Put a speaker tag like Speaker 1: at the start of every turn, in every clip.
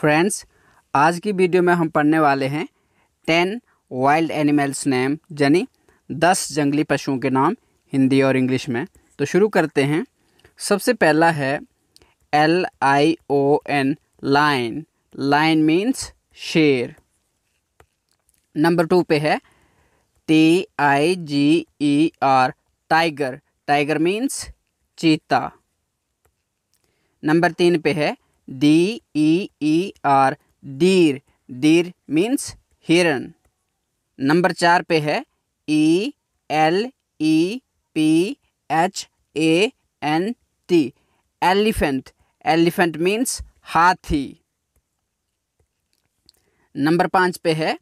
Speaker 1: friends आज की video में हम पढ़ने वाले हैं टेन वाइल्ड एनिमल्स नेम यानी दस जंगली पशुओं के नाम हिंदी और इंग्लिश में तो शुरू करते हैं सबसे पहला है L I O N lion lion means शेर नंबर टू पे है T I G E R tiger tiger means चीता नंबर तीन पे है D E E R deer deer means हिरन नंबर चार पे है E L E P H A N T elephant elephant means हाथी नंबर पाँच पे है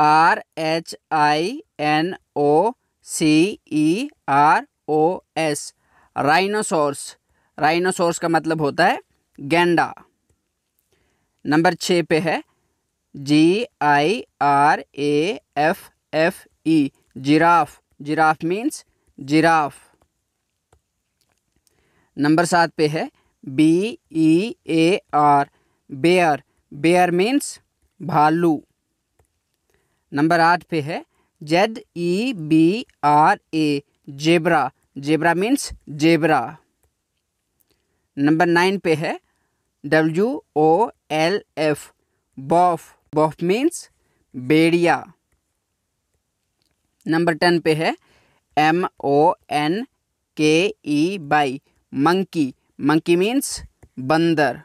Speaker 1: R H I N O C E R O S rhinoceros rhinoceros का मतलब होता है गेंडा नंबर छः पे है G I R A F F E giraffe giraffe means giraffe number सात पे है B E A R bear bear means भालू नंबर आठ पे है Z E B R A zebra zebra means zebra number nine पे है W O L F wolf wolf means बेड़िया नंबर टेन पे है M O N K E Y monkey monkey means बंदर